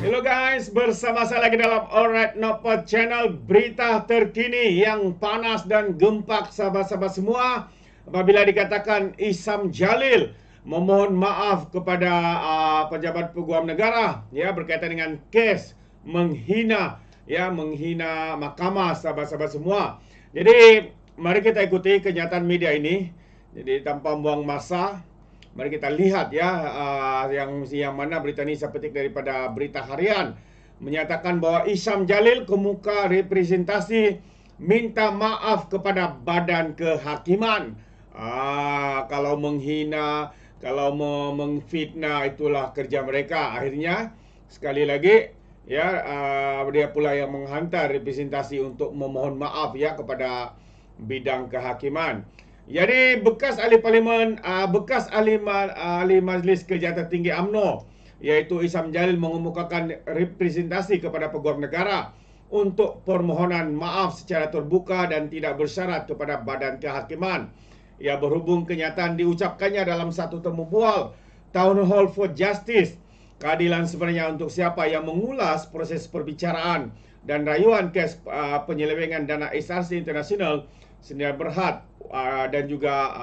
Hello guys, bersama saya lagi dalam Alright Nopot Channel Berita terkini yang panas dan gempak sahabat-sahabat semua Apabila dikatakan Isam Jalil memohon maaf kepada uh, pejabat peguam negara ya berkaitan dengan kes menghina ya menghina mahkamah sahabat-sahabat semua. Jadi mari kita ikuti kenyataan media ini. Jadi tanpa buang masa Mari kita lihat ya uh, yang yang mana berita ini saya petik daripada berita harian menyatakan bahawa Isam Jalil kemuka representasi minta maaf kepada badan kehakiman. Ah uh, kalau menghina, kalau memfitnah itulah kerja mereka. Akhirnya sekali lagi ya uh, dia pula yang menghantar representasi untuk memohon maaf ya kepada bidang kehakiman. Jadi bekas ahli parlimen, uh, bekas ahli, ma- ahli majlis kejahatan tinggi amno, iaitu Isam Jalil mengemukakan representasi kepada peguam negara untuk permohonan maaf secara terbuka dan tidak bersyarat kepada badan kehakiman. Ia berhubung kenyataan diucapkannya dalam satu temu bual Town Hall for Justice. Keadilan sebenarnya untuk siapa yang mengulas proses perbicaraan dan rayuan kes uh, penyelewengan dana SRC International Senia Berhad uh, dan juga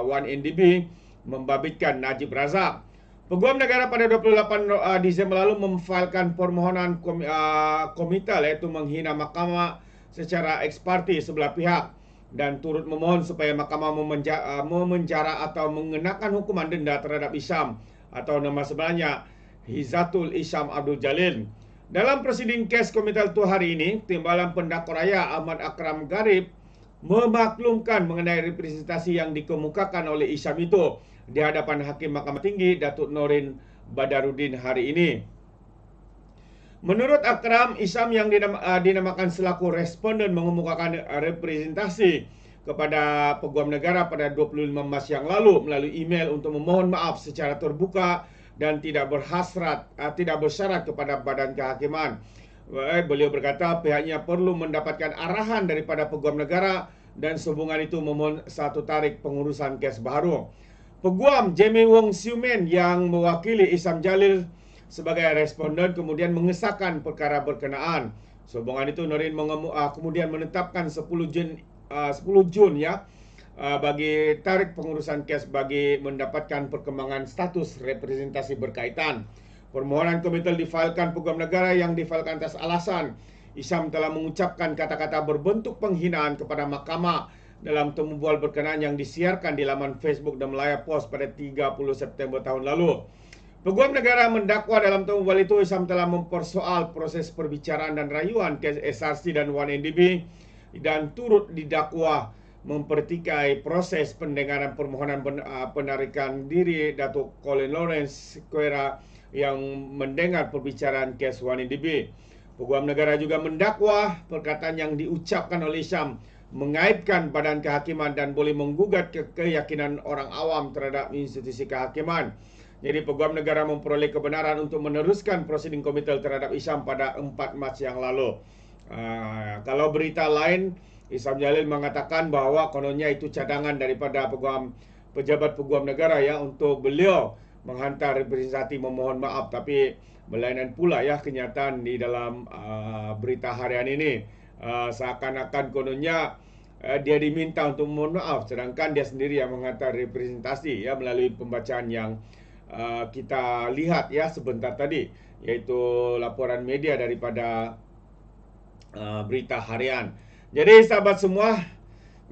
uh, 1NDB membabitkan Najib Razak. Peguam Negara pada 28 uh, Disember lalu memfailkan permohonan kom, uh, komital iaitu menghina mahkamah secara eksparti sebelah pihak dan turut memohon supaya mahkamah memenja, uh, memenjara atau mengenakan hukuman denda terhadap Isham atau nama sebenarnya Hizatul Isham Abdul Jalil. Dalam presiding kes komitel itu hari ini, Timbalan Pendakwa Raya Ahmad Akram Garib memaklumkan mengenai representasi yang dikemukakan oleh Isyam itu di hadapan Hakim Mahkamah Tinggi Datuk Norin Badarudin hari ini. Menurut Akram, Isam yang ah, dinamakan selaku responden mengemukakan representasi kepada Peguam Negara pada 25 Mac yang lalu melalui email untuk memohon maaf secara terbuka dan tidak berhasrat, ah, tidak bersyarat kepada Badan Kehakiman. Eh, beliau berkata pihaknya perlu mendapatkan arahan daripada peguam negara dan sehubungan itu memohon satu tarik pengurusan kes baru. Peguam Jamie Wong Siu Men yang mewakili Isam Jalil sebagai responden kemudian mengesahkan perkara berkenaan. Sehubungan itu Norin ah, kemudian menetapkan 10 Jun 10 ah, Jun ya ah, bagi tarik pengurusan kes bagi mendapatkan perkembangan status representasi berkaitan. Permohonan komital difailkan Pegawai Negara yang difailkan atas alasan Isam telah mengucapkan kata-kata berbentuk penghinaan kepada mahkamah dalam temu bual berkenaan yang disiarkan di laman Facebook dan Melayu Post pada 30 September tahun lalu. Peguam negara mendakwa dalam temu bual itu Isam telah mempersoal proses perbicaraan dan rayuan kes SRC dan 1NDB dan turut didakwa mempertikai proses pendengaran permohonan ah, penarikan diri Datuk Colin Lawrence Kuera yang mendengar perbicaraan Keswani B, Peguam negara juga mendakwah perkataan yang diucapkan oleh Syam mengaitkan badan kehakiman dan boleh menggugat ke keyakinan orang awam terhadap institusi kehakiman. Jadi peguam negara memperoleh kebenaran untuk meneruskan prosiding komite terhadap Isam pada 4 Mac yang lalu. Uh, kalau berita lain, Isam Jalil mengatakan bahawa kononnya itu cadangan daripada peguam pejabat peguam negara ya untuk beliau menghantar representasi memohon maaf tapi berlainan pula ya kenyataan di dalam uh, berita harian ini uh, seakan-akan kononnya uh, dia diminta untuk memohon maaf sedangkan dia sendiri yang menghantar representasi ya melalui pembacaan yang uh, kita lihat ya sebentar tadi yaitu laporan media daripada uh, berita harian jadi sahabat semua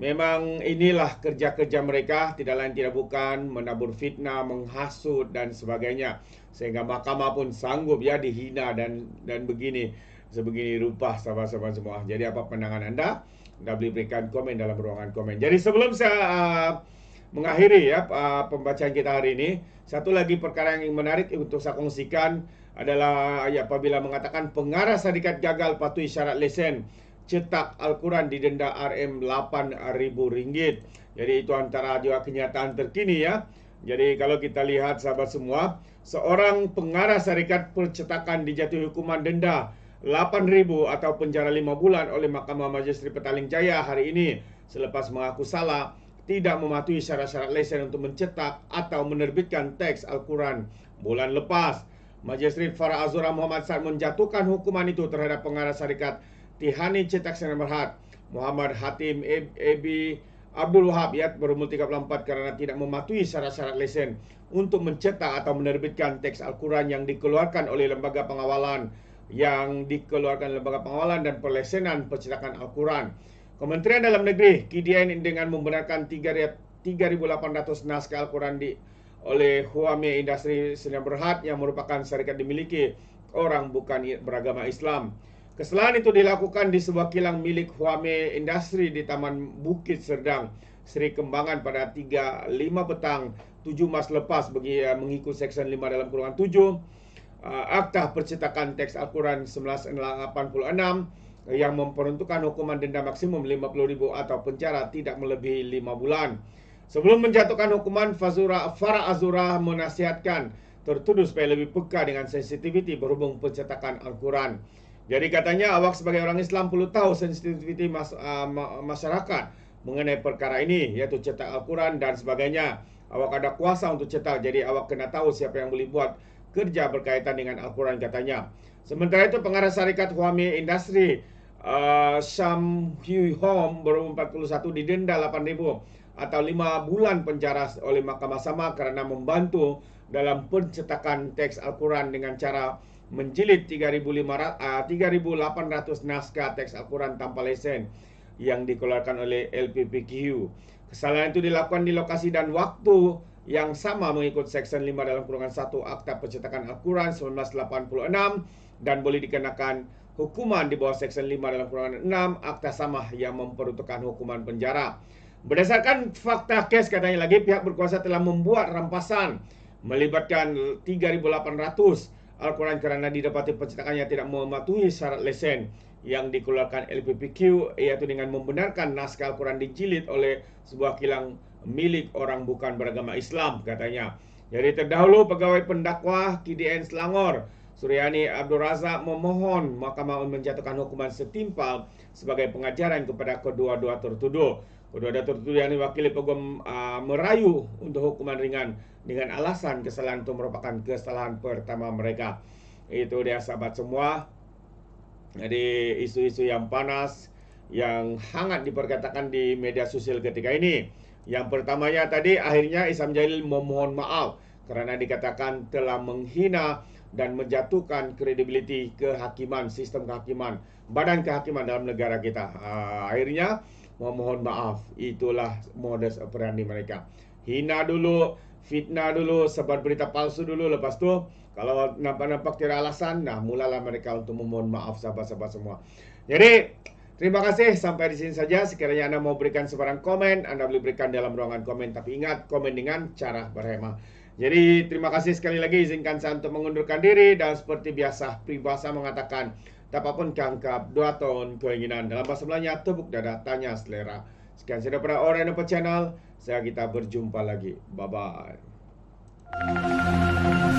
Memang inilah kerja-kerja mereka tidak lain tidak bukan menabur fitnah, menghasut dan sebagainya sehingga mahkamah pun sanggup ya dihina dan dan begini sebegini rupa sahabat-sahabat semua. Jadi apa pandangan anda? Anda boleh berikan komen dalam ruangan komen. Jadi sebelum saya uh, mengakhiri ya uh, pembacaan kita hari ini, satu lagi perkara yang menarik untuk saya kongsikan adalah ya apabila mengatakan pengarah syarikat gagal patuhi syarat lesen cetak Al-Quran di denda RM8,000 ringgit. Jadi itu antara juga kenyataan terkini ya. Jadi kalau kita lihat sahabat semua, seorang pengarah syarikat percetakan dijatuhi hukuman denda RM 8,000 atau penjara 5 bulan oleh Mahkamah Majestri Petaling Jaya hari ini selepas mengaku salah tidak mematuhi syarat-syarat lesen untuk mencetak atau menerbitkan teks Al-Quran bulan lepas. Majestri Farah Azura Muhammad Sa'ad menjatuhkan hukuman itu terhadap pengarah syarikat Tihani cetak yang Berhad Muhammad Hatim Ebi Abdul Wahab Yat berumur 34 karena tidak mematuhi syarat-syarat lesen untuk mencetak atau menerbitkan teks Al-Quran yang dikeluarkan oleh lembaga pengawalan yang dikeluarkan lembaga pengawalan dan perlesenan percetakan Al-Quran. Kementerian Dalam Negeri KDN dengan membenarkan 3.800 naskah Al-Quran di oleh Huami Industri Sinar Berhad yang merupakan syarikat dimiliki orang bukan beragama Islam. Kesalahan itu dilakukan di sebuah kilang milik Huame Industri di Taman Bukit Serdang, Seri Kembangan pada 35 petang 7 mas lepas bagi eh, mengikut Seksyen 5 dalam kurungan 7 uh, eh, Akta Percetakan Teks Al-Quran 1986 yang memperuntukkan hukuman denda maksimum RM50,000 atau penjara tidak melebihi 5 bulan. Sebelum menjatuhkan hukuman, Fazura Farah Azura menasihatkan tertuduh supaya lebih peka dengan sensitiviti berhubung pencetakan Al-Quran. Jadi katanya awak sebagai orang Islam perlu tahu sensitiviti mas, uh, masyarakat mengenai perkara ini iaitu cetak Al-Quran dan sebagainya. Awak ada kuasa untuk cetak jadi awak kena tahu siapa yang boleh buat kerja berkaitan dengan Al-Quran katanya. Sementara itu pengarah syarikat Huami Industri uh, Sam Hui Hong berumur 41 didenda 8000 atau 5 bulan penjara oleh Mahkamah Sama kerana membantu dalam pencetakan teks Al-Quran dengan cara menjilid 3,800 ah, naskah teks Al-Quran tanpa lesen yang dikeluarkan oleh LPPQ. Kesalahan itu dilakukan di lokasi dan waktu yang sama mengikut Seksyen 5 dalam kurungan 1 Akta Percetakan Al-Quran 1986 dan boleh dikenakan hukuman di bawah Seksyen 5 dalam kurungan 6 Akta Samah yang memperuntukkan hukuman penjara. Berdasarkan fakta kes katanya lagi pihak berkuasa telah membuat rampasan melibatkan 3800 Al-Quran kerana didapati pencetakan yang tidak mematuhi syarat lesen yang dikeluarkan LPPQ iaitu dengan membenarkan naskah Al-Quran dijilid oleh sebuah kilang milik orang bukan beragama Islam katanya. Jadi terdahulu pegawai pendakwah KDN Selangor Suryani Abdul Razak memohon mahkamah menjatuhkan hukuman setimpal sebagai pengajaran kepada kedua-dua tertuduh. Kedua-dua tertuduh yang diwakili peguam uh, ah, merayu untuk hukuman ringan dengan alasan kesalahan itu merupakan kesalahan pertama mereka. Itu dia sahabat semua. Jadi isu-isu yang panas, yang hangat diperkatakan di media sosial ketika ini. Yang pertamanya tadi akhirnya Isam Jail memohon maaf kerana dikatakan telah menghina dan menjatuhkan kredibiliti kehakiman, sistem kehakiman, badan kehakiman dalam negara kita. Uh, akhirnya memohon maaf. Itulah modus operandi mereka. Hina dulu, fitnah dulu, sebar berita palsu dulu. Lepas tu kalau nampak-nampak tidak alasan, nah mulalah mereka untuk memohon maaf sahabat-sahabat semua. Jadi, terima kasih sampai di sini saja. Sekiranya Anda mau berikan sebarang komen, Anda boleh berikan dalam ruangan komen. Tapi ingat, komen dengan cara berhemah. Jadi terima kasih sekali lagi izinkan saya untuk mengundurkan diri dan seperti biasa pribahasa mengatakan tak apapun kangkap dua tahun keinginan dalam bahasa Melayu tubuk dada tanya selera. Sekian saya daripada orang Channel. Saya kita berjumpa lagi. Bye bye.